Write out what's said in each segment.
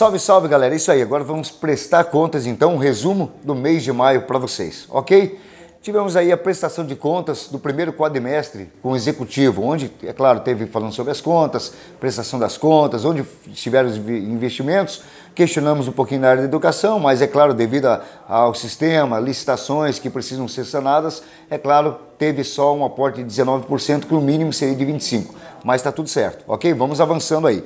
Salve, salve galera, é isso aí. Agora vamos prestar contas então, um resumo do mês de maio para vocês, ok? Tivemos aí a prestação de contas do primeiro quadrimestre com o executivo, onde, é claro, teve falando sobre as contas, prestação das contas, onde tiveram os investimentos. Questionamos um pouquinho na área da educação, mas é claro, devido a, ao sistema, licitações que precisam ser sanadas, é claro, teve só um aporte de 19%, que o mínimo seria de 25%. Mas está tudo certo, ok? Vamos avançando aí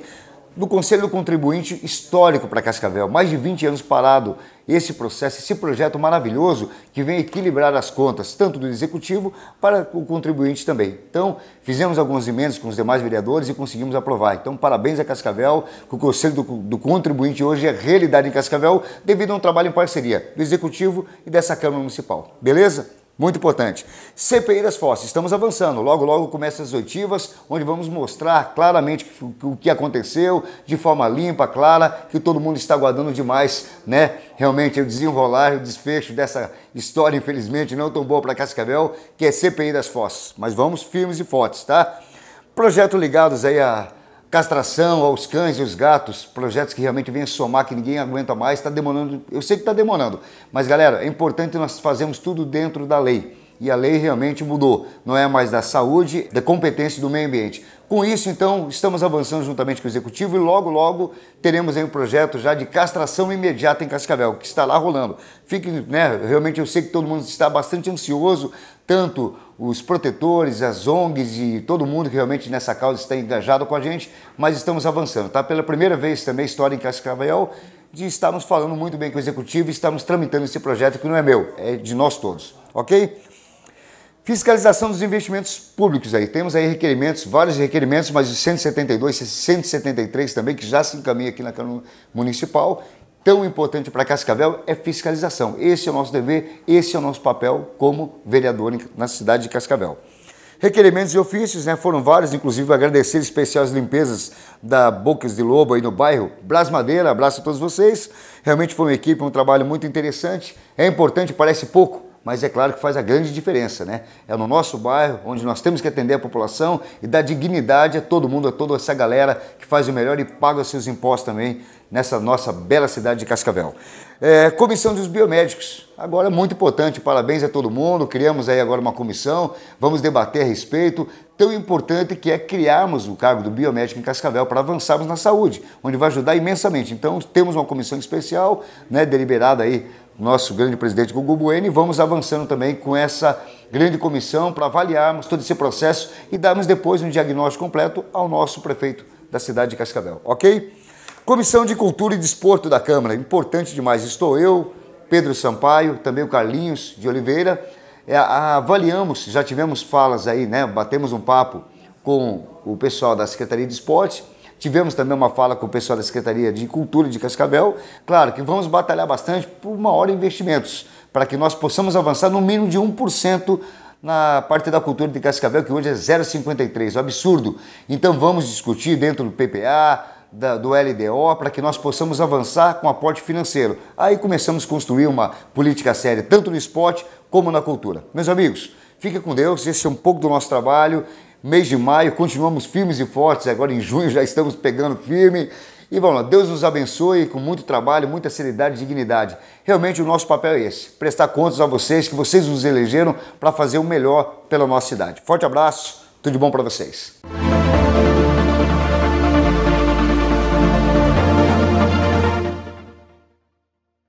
do Conselho do Contribuinte histórico para Cascavel, mais de 20 anos parado esse processo, esse projeto maravilhoso que vem equilibrar as contas, tanto do executivo para o contribuinte também. Então, fizemos alguns emendas com os demais vereadores e conseguimos aprovar. Então, parabéns a Cascavel, que o Conselho do, do Contribuinte hoje é realidade em Cascavel, devido a um trabalho em parceria do executivo e dessa Câmara Municipal. Beleza? Muito importante. CPI das fósseis, estamos avançando. Logo, logo começa as oitivas, onde vamos mostrar claramente o que aconteceu, de forma limpa, clara, que todo mundo está aguardando demais, né? Realmente, o desenrolar, o desfecho dessa história, infelizmente, não é tão boa para Cascavel, que é CPI das fósseis. Mas vamos firmes e fortes, tá? Projeto ligados aí a castração aos cães e os gatos, projetos que realmente vêm somar, que ninguém aguenta mais, está demorando, eu sei que está demorando, mas galera, é importante nós fazermos tudo dentro da lei. E a lei realmente mudou, não é mais da saúde, da competência do meio ambiente. Com isso, então, estamos avançando juntamente com o Executivo e logo, logo teremos aí um projeto já de castração imediata em Cascavel, que está lá rolando. Fique, né, realmente eu sei que todo mundo está bastante ansioso, tanto os protetores, as ONGs e todo mundo que realmente nessa causa está engajado com a gente, mas estamos avançando, tá? Pela primeira vez também, história em Cascavel, de estarmos falando muito bem com o Executivo e estamos tramitando esse projeto que não é meu, é de nós todos, ok? Fiscalização dos investimentos públicos aí. Temos aí requerimentos, vários requerimentos, mas de 172, 173 também, que já se encaminha aqui na Câmara Municipal. Tão importante para Cascavel é fiscalização. Esse é o nosso dever, esse é o nosso papel como vereador na cidade de Cascavel. Requerimentos e ofícios, né? Foram vários, inclusive agradecer especiais limpezas da Bocas de Lobo aí no bairro. Blas Madeira, abraço a todos vocês. Realmente foi uma equipe, um trabalho muito interessante. É importante, parece pouco, mas é claro que faz a grande diferença, né? É no nosso bairro, onde nós temos que atender a população e dar dignidade a todo mundo, a toda essa galera que faz o melhor e paga seus impostos também nessa nossa bela cidade de Cascavel. É, comissão dos biomédicos, agora muito importante, parabéns a todo mundo, criamos aí agora uma comissão, vamos debater a respeito, tão importante que é criarmos o cargo do biomédico em Cascavel para avançarmos na saúde, onde vai ajudar imensamente. Então temos uma comissão especial, né, deliberada aí nosso grande presidente Gugu Bueno, e vamos avançando também com essa grande comissão para avaliarmos todo esse processo e darmos depois um diagnóstico completo ao nosso prefeito da cidade de Cascavel, ok? Comissão de Cultura e Desporto da Câmara, importante demais. Estou eu, Pedro Sampaio, também o Carlinhos de Oliveira. É, avaliamos, já tivemos falas aí, né? Batemos um papo com o pessoal da Secretaria de Esporte Tivemos também uma fala com o pessoal da Secretaria de Cultura de Cascavel. Claro que vamos batalhar bastante por maior investimentos, para que nós possamos avançar no mínimo de 1% na parte da cultura de Cascavel, que hoje é 0,53, um absurdo. Então vamos discutir dentro do PPA, da, do LDO, para que nós possamos avançar com aporte financeiro. Aí começamos a construir uma política séria, tanto no esporte como na cultura. Meus amigos, fique com Deus, esse é um pouco do nosso trabalho mês de maio, continuamos firmes e fortes, agora em junho já estamos pegando firme. E vamos lá, Deus nos abençoe com muito trabalho, muita seriedade e dignidade. Realmente o nosso papel é esse, prestar contas a vocês, que vocês nos elegeram para fazer o melhor pela nossa cidade. Forte abraço, tudo de bom para vocês.